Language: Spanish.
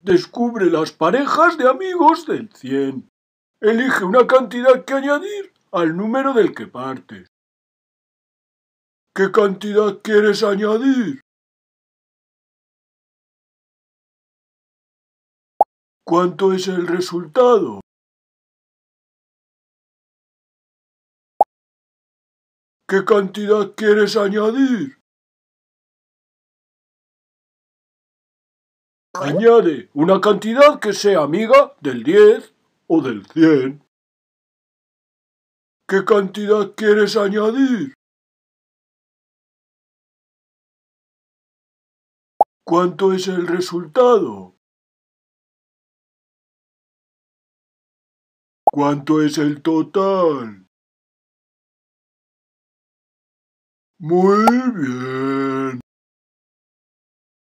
Descubre las parejas de amigos del 100. Elige una cantidad que añadir al número del que partes. ¿Qué cantidad quieres añadir? ¿Cuánto es el resultado? ¿Qué cantidad quieres añadir? Añade una cantidad que sea amiga del 10 o del 100. ¿Qué cantidad quieres añadir? ¿Cuánto es el resultado? ¿Cuánto es el total? Muy bien.